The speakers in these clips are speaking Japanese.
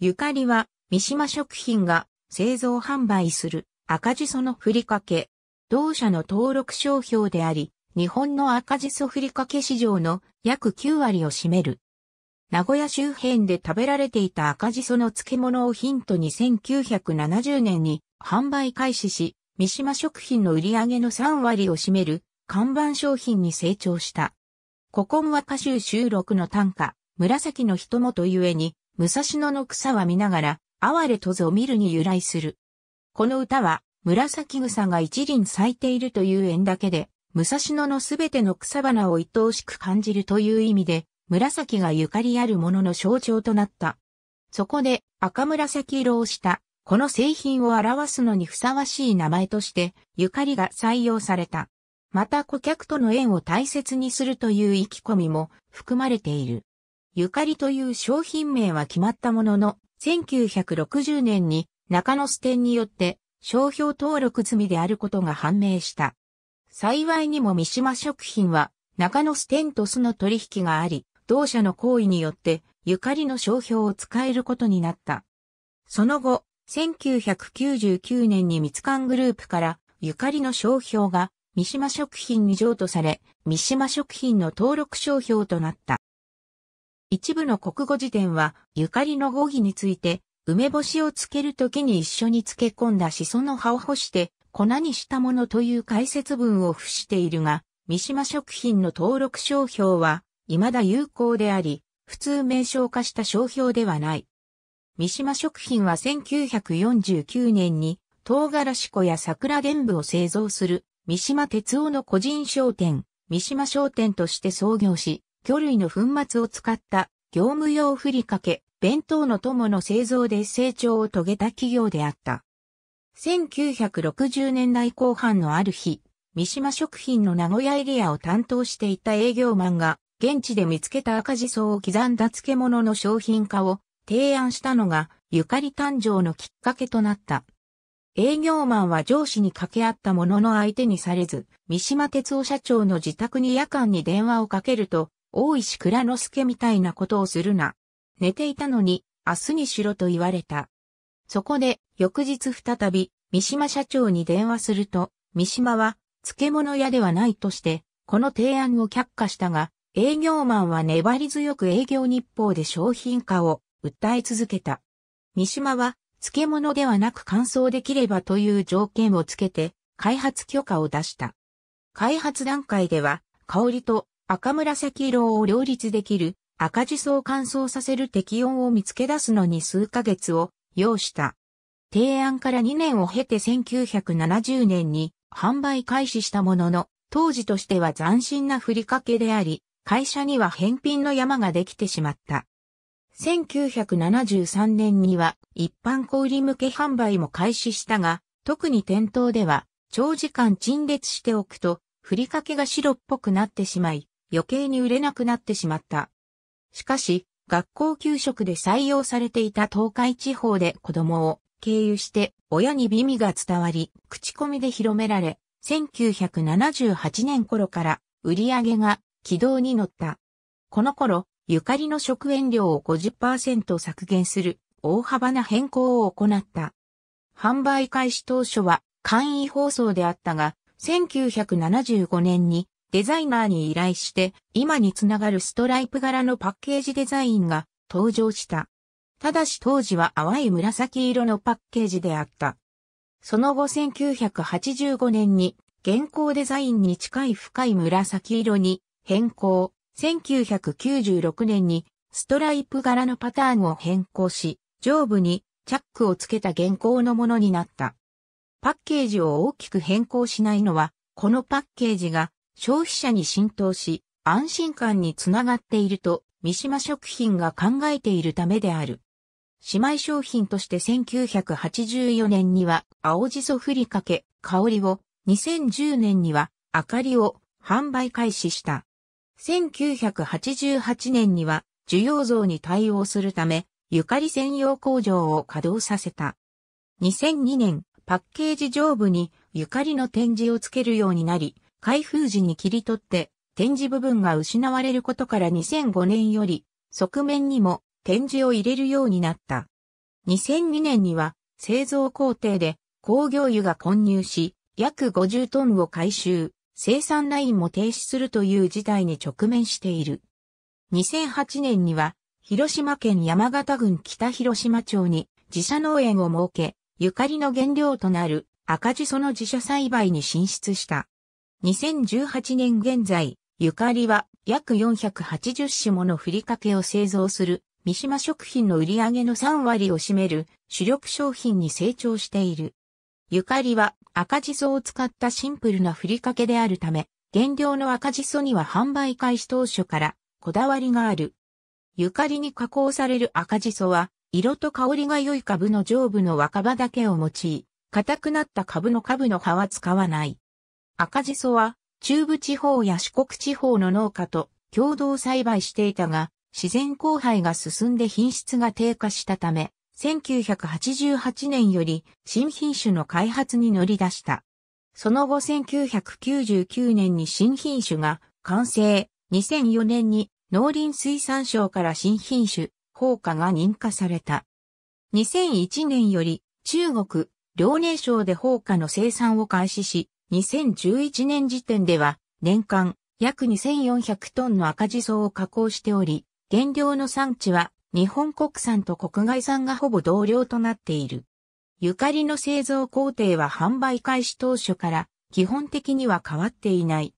ゆかりは、三島食品が製造販売する赤じそのふりかけ。同社の登録商標であり、日本の赤じそふりかけ市場の約9割を占める。名古屋周辺で食べられていた赤じその漬物をヒントに1970年に販売開始し、三島食品の売り上げの3割を占める看板商品に成長した。古今和歌集収録の短歌、紫の人もとゆえに、武蔵野の草は見ながら、哀れとぞ見るに由来する。この歌は、紫草が一輪咲いているという縁だけで、武蔵野のすべての草花を愛おしく感じるという意味で、紫がゆかりあるものの象徴となった。そこで赤紫色をしたこの製品を表すのにふさわしい名前としてゆかりが採用された。また顧客との縁を大切にするという意気込みも含まれている。ゆかりという商品名は決まったものの、1960年に中野支店によって商標登録済みであることが判明した。幸いにも三島食品は中野支店と巣の取引があり、同社の行為によってゆかりの商標を使えることになった。その後、1999年に密館グループからゆかりの商標が三島食品に譲渡され、三島食品の登録商標となった。一部の国語辞典は、ゆかりの語義について、梅干しを漬けるときに一緒に漬け込んだシソの葉を干して粉にしたものという解説文を付しているが、三島食品の登録商標は未だ有効であり、普通名称化した商標ではない。三島食品は1949年に唐辛子粉や桜伝部を製造する三島哲夫の個人商店、三島商店として創業し、魚類の粉末を使った業務用ふりかけ、弁当の友の製造で成長を遂げた企業であった。1960年代後半のある日、三島食品の名古屋エリアを担当していた営業マンが、現地で見つけた赤じそを刻んだ漬物の商品化を提案したのが、ゆかり誕生のきっかけとなった。営業マンは上司に掛け合ったものの相手にされず、三島哲夫社長の自宅に夜間に電話をかけると、大石倉之助みたいなことをするな。寝ていたのに、明日にしろと言われた。そこで、翌日再び、三島社長に電話すると、三島は、漬物屋ではないとして、この提案を却下したが、営業マンは粘り強く営業日報で商品化を訴え続けた。三島は、漬物ではなく乾燥できればという条件をつけて、開発許可を出した。開発段階では、香りと赤紫色を両立できる赤地層を乾燥させる適温を見つけ出すのに数ヶ月を要した。提案から2年を経て1970年に販売開始したものの、当時としては斬新なふりかけであり、会社には返品の山ができてしまった。1973年には一般小売向け販売も開始したが、特に店頭では長時間陳列しておくと、ふりかけが白っぽくなってしまい、余計に売れなくなってしまった。しかし、学校給食で採用されていた東海地方で子供を経由して親に美味が伝わり、口コミで広められ、1978年頃から売り上げが軌道に乗った。この頃、ゆかりの食塩量を50%削減する大幅な変更を行った。販売開始当初は簡易包装であったが、1975年にデザイナーに依頼して、今につながるストライプ柄のパッケージデザインが登場した。ただし当時は淡い紫色のパッケージであった。その後1985年に現行デザインに近い深い紫色に変更。1996年にストライプ柄のパターンを変更し、上部にチャックをつけた現行のものになった。パッケージを大きく変更しないのは、このパッケージが消費者に浸透し、安心感につながっていると、三島食品が考えているためである。姉妹商品として1984年には青じそふりかけ、香りを、2010年には明かりを販売開始した。1988年には需要増に対応するため、ゆかり専用工場を稼働させた。2002年、パッケージ上部にゆかりの展示をつけるようになり、開封時に切り取って展示部分が失われることから2005年より側面にも展示を入れるようになった。2002年には製造工程で工業油が混入し約50トンを回収、生産ラインも停止するという事態に直面している。2008年には広島県山形郡北広島町に自社農園を設け、ゆかりの原料となる赤字その自社栽培に進出した。2018年現在、ゆかりは約480種ものふりかけを製造する三島食品の売り上げの3割を占める主力商品に成長している。ゆかりは赤じそを使ったシンプルなふりかけであるため、原料の赤じそには販売開始当初からこだわりがある。ゆかりに加工される赤じそは、色と香りが良い株の上部の若葉だけを用い、硬くなった株の株の葉は使わない。赤じそは中部地方や四国地方の農家と共同栽培していたが、自然交配が進んで品質が低下したため、1988年より新品種の開発に乗り出した。その後1999年に新品種が完成、2004年に農林水産省から新品種、放火が認可された。2001年より中国、遼寧省で放火の生産を開始し、2011年時点では、年間約2400トンの赤地層を加工しており、原料の産地は日本国産と国外産がほぼ同量となっている。ゆかりの製造工程は販売開始当初から基本的には変わっていない。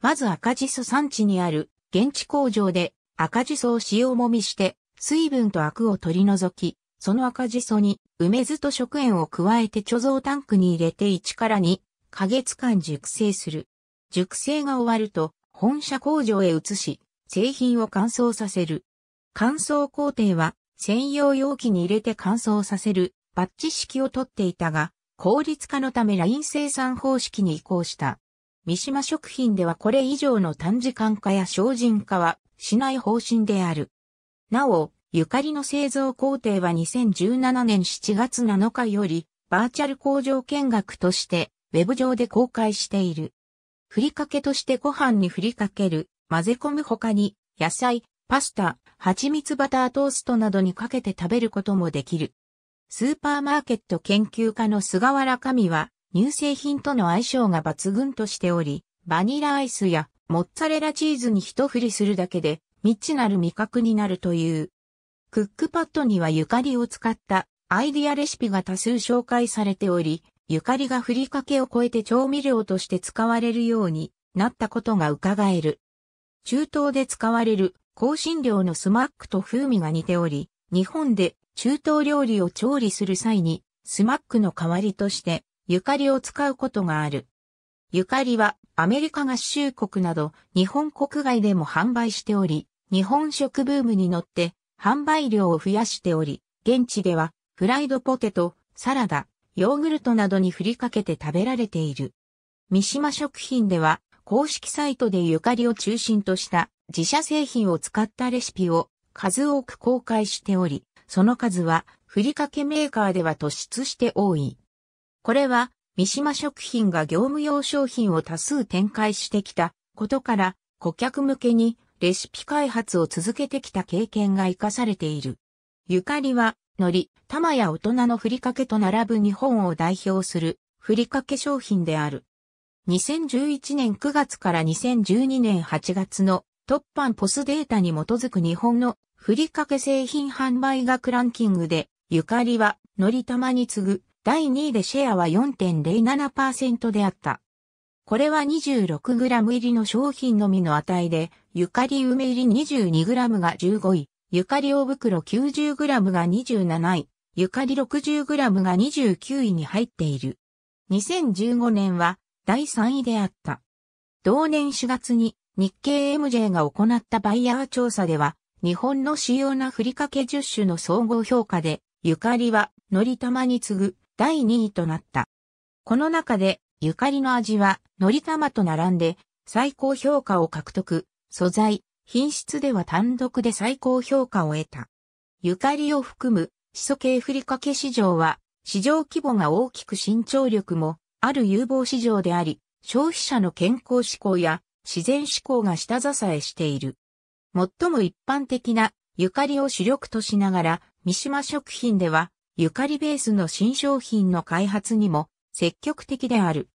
まず赤じそ産地にある現地工場で赤地層を塩もみして水分とアクを取り除き、その赤じそに梅酢と食塩を加えて貯蔵タンクに入れて1から2ヶ月間熟成する。熟成が終わると、本社工場へ移し、製品を乾燥させる。乾燥工程は、専用容器に入れて乾燥させる、バッチ式を取っていたが、効率化のためライン生産方式に移行した。三島食品ではこれ以上の短時間化や精進化はしない方針である。なお、ゆかりの製造工程は2017年7月7日よりバーチャル工場見学としてウェブ上で公開している。ふりかけとしてご飯にふりかける、混ぜ込む他に、野菜、パスタ、蜂蜜バタートーストなどにかけて食べることもできる。スーパーマーケット研究家の菅原神は、乳製品との相性が抜群としており、バニラアイスやモッツァレラチーズに一振りするだけで、未知なる味覚になるという。クックパッドにはゆかりを使ったアイディアレシピが多数紹介されており、ゆかりがふりかけを超えて調味料として使われるようになったことが伺える。中東で使われる香辛料のスマックと風味が似ており、日本で中東料理を調理する際にスマックの代わりとしてゆかりを使うことがある。ゆかりはアメリカ合衆国など日本国外でも販売しており、日本食ブームに乗って販売量を増やしており、現地ではフライドポテト、サラダ、ヨーグルトなどに振りかけて食べられている。三島食品では、公式サイトでゆかりを中心とした自社製品を使ったレシピを数多く公開しており、その数はふりかけメーカーでは突出して多い。これは三島食品が業務用商品を多数展開してきたことから顧客向けにレシピ開発を続けてきた経験が活かされている。ゆかりはのり、玉や大人のふりかけと並ぶ日本を代表するふりかけ商品である。2011年9月から2012年8月のトッパンポスデータに基づく日本のふりかけ製品販売額ランキングで、ゆかりは、のり玉に次ぐ、第2位でシェアは4.07%であった。これは 26g 入りの商品のみの値で、ゆかり梅入り 22g が15位、ゆかり大袋 90g が27位、ゆかり 60g が29位に入っている。2015年は第3位であった。同年4月に日経 MJ が行ったバイヤー調査では、日本の主要なふりかけ10種の総合評価で、ゆかりは、のりたまに次ぐ、第2位となった。この中で、ゆかりの味は、のりたまと並んで、最高評価を獲得、素材、品質では単独で最高評価を得た。ゆかりを含む、始祖系ふりかけ市場は、市場規模が大きく伸長力も、ある有望市場であり、消費者の健康志向や自然志向が下支えしている。最も一般的なゆかりを主力としながら、三島食品では、ゆかりベースの新商品の開発にも積極的である。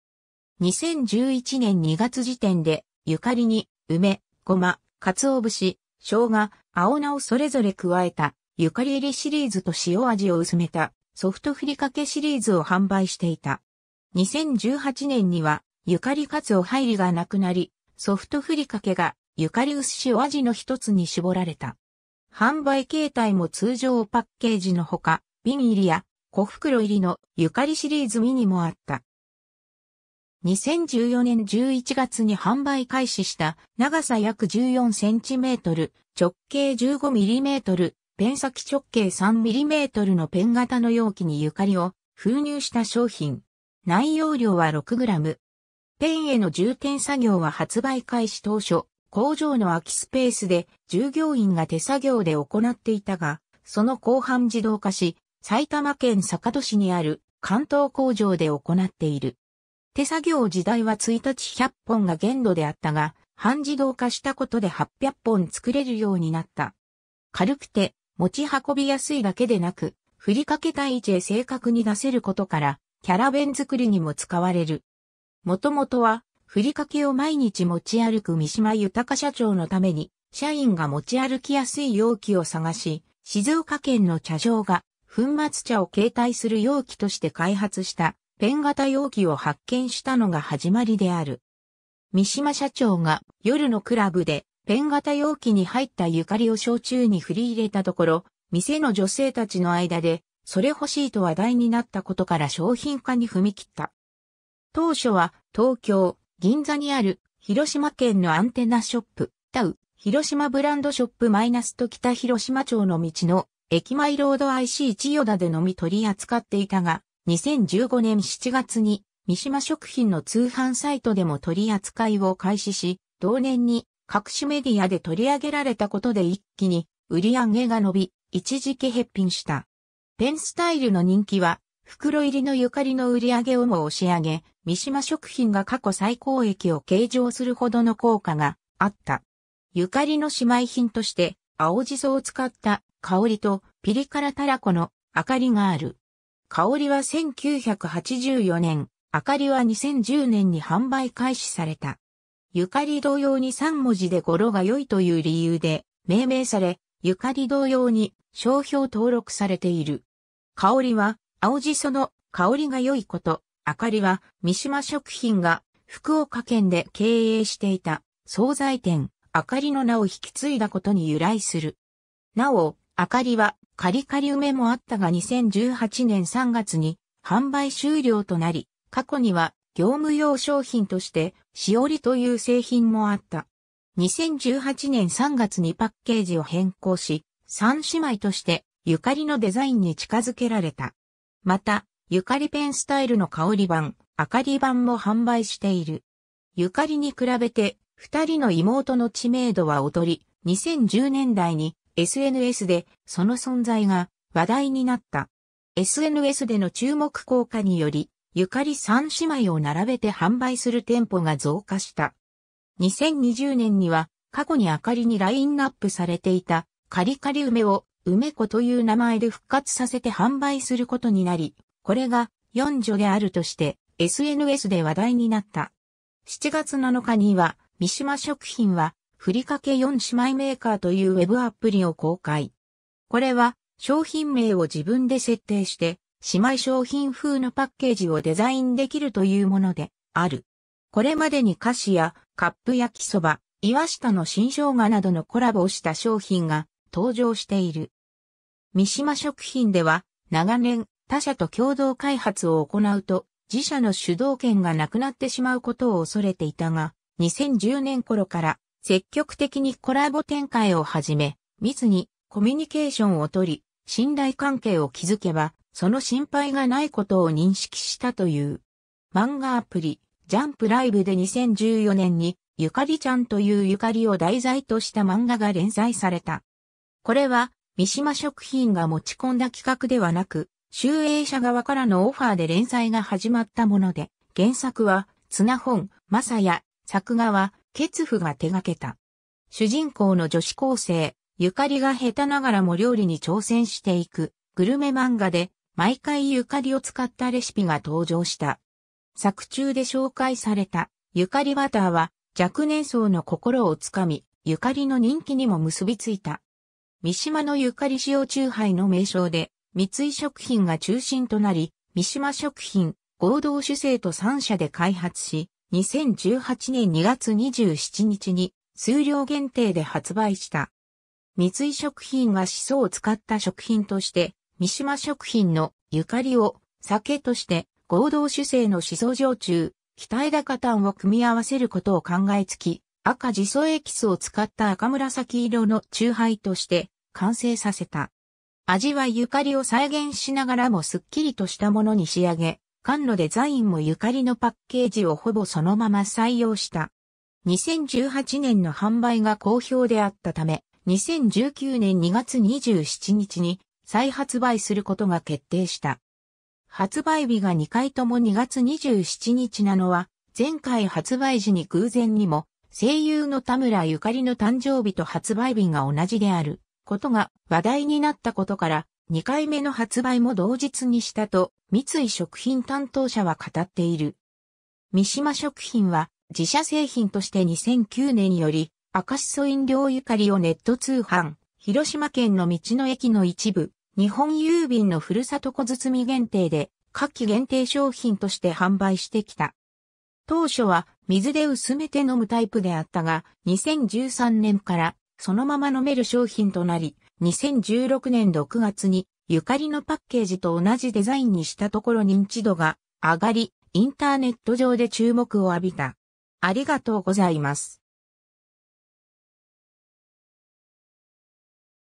2011年2月時点で、ゆかりに梅、ごま、鰹節、生姜、青菜をそれぞれ加えた、ゆかり入りシリーズと塩味を薄めた、ソフトふりかけシリーズを販売していた。2018年には、ゆかりかつお入りがなくなり、ソフトふりかけが、ゆかり薄塩味の一つに絞られた。販売形態も通常パッケージのほか、瓶入りや小袋入りのゆかりシリーズミニもあった。2014年11月に販売開始した長さ約14センチメートル、直径15ミリメートル、ペン先直径3ミリメートルのペン型の容器にゆかりを封入した商品。内容量は6グラム。ペンへの充填作業は発売開始当初、工場の空きスペースで従業員が手作業で行っていたが、その後半自動化し、埼玉県坂戸市にある関東工場で行っている。手作業時代は1日100本が限度であったが、半自動化したことで800本作れるようになった。軽くて、持ち運びやすいだけでなく、振りかけた位置へ正確に出せることから、キャラ弁作りにも使われる。もともとは、ふりかけを毎日持ち歩く三島豊社長のために、社員が持ち歩きやすい容器を探し、静岡県の茶場が粉末茶を携帯する容器として開発したペン型容器を発見したのが始まりである。三島社長が夜のクラブでペン型容器に入ったゆかりを焼酎に振り入れたところ、店の女性たちの間で、それ欲しいと話題になったことから商品化に踏み切った。当初は東京、銀座にある広島県のアンテナショップ、タウ、広島ブランドショップマイナスと北広島町の道の駅前ロード IC 千代田でのみ取り扱っていたが、2015年7月に三島食品の通販サイトでも取り扱いを開始し、同年に各種メディアで取り上げられたことで一気に売り上げが伸び、一時期欠品した。ペンスタイルの人気は、袋入りのゆかりの売り上げをも押し上げ、三島食品が過去最高益を計上するほどの効果があった。ゆかりの姉妹品として、青じそを使った香りとピリ辛たらこの明かりがある。香りは1984年、明かりは2010年に販売開始された。ゆかり同様に3文字で語呂が良いという理由で命名され、ゆかり同様に商標登録されている。香りは、青じその香りが良いこと、明かりは三島食品が福岡県で経営していた惣菜店、明かりの名を引き継いだことに由来する。なお、明かりはカリカリ梅もあったが2018年3月に販売終了となり、過去には業務用商品としてしおりという製品もあった。2018年3月にパッケージを変更し、三姉妹としてゆかりのデザインに近づけられた。また、ゆかりペンスタイルの香り版、明かり版も販売している。ゆかりに比べて、二人の妹の知名度は劣り、2010年代に SNS でその存在が話題になった。SNS での注目効果により、ゆかり三姉妹を並べて販売する店舗が増加した。2020年には、過去にあかりにラインナップされていた、カリカリ梅を、梅子という名前で復活させて販売することになり、これが四女であるとして、SNS で話題になった。7月7日には、三島食品は、ふりかけ4姉妹メーカーというウェブアプリを公開。これは商品名を自分で設定して、姉妹商品風のパッケージをデザインできるというものである。これまでに菓子やカップ焼きそば、岩下の新生姜などのコラボをした商品が登場している。三島食品では長年他社と共同開発を行うと自社の主導権がなくなってしまうことを恐れていたが、2010年頃から積極的にコラボ展開をはじめ、密にコミュニケーションをとり、信頼関係を築けば、その心配がないことを認識したという。漫画アプリ、ジャンプライブで2014年に、ゆかりちゃんというゆかりを題材とした漫画が連載された。これは、三島食品が持ち込んだ企画ではなく、集英社側からのオファーで連載が始まったもので、原作は、綱本、正也、作画は、ケツフが手掛けた。主人公の女子高生、ゆかりが下手ながらも料理に挑戦していく、グルメ漫画で、毎回ゆかりを使ったレシピが登場した。作中で紹介された、ゆかりバターは、若年層の心をつかみ、ゆかりの人気にも結びついた。三島のゆかり塩中杯の名称で、三井食品が中心となり、三島食品、合同主制と3社で開発し、2018年2月27日に数量限定で発売した。三井食品がシソを使った食品として、三島食品のゆかりを酒として合同主成のシソ焼酎、北枝加炭を組み合わせることを考えつき、赤ジソエキスを使った赤紫色の酎ハイとして完成させた。味はゆかりを再現しながらもすっきりとしたものに仕上げ、缶のデザインもゆかりのパッケージをほぼそのまま採用した。2018年の販売が好評であったため、2019年2月27日に再発売することが決定した。発売日が2回とも2月27日なのは、前回発売時に偶然にも、声優の田村ゆかりの誕生日と発売日が同じであることが話題になったことから、2回目の発売も同日にしたと、三井食品担当者は語っている。三島食品は、自社製品として2009年より、赤しそ飲料ゆかりをネット通販、広島県の道の駅の一部、日本郵便のふるさと小包限定で、夏季限定商品として販売してきた。当初は水で薄めて飲むタイプであったが、2013年からそのまま飲める商品となり、2016年6月にゆかりのパッケージと同じデザインにしたところ認知度が上がり、インターネット上で注目を浴びた。ありがとうございます。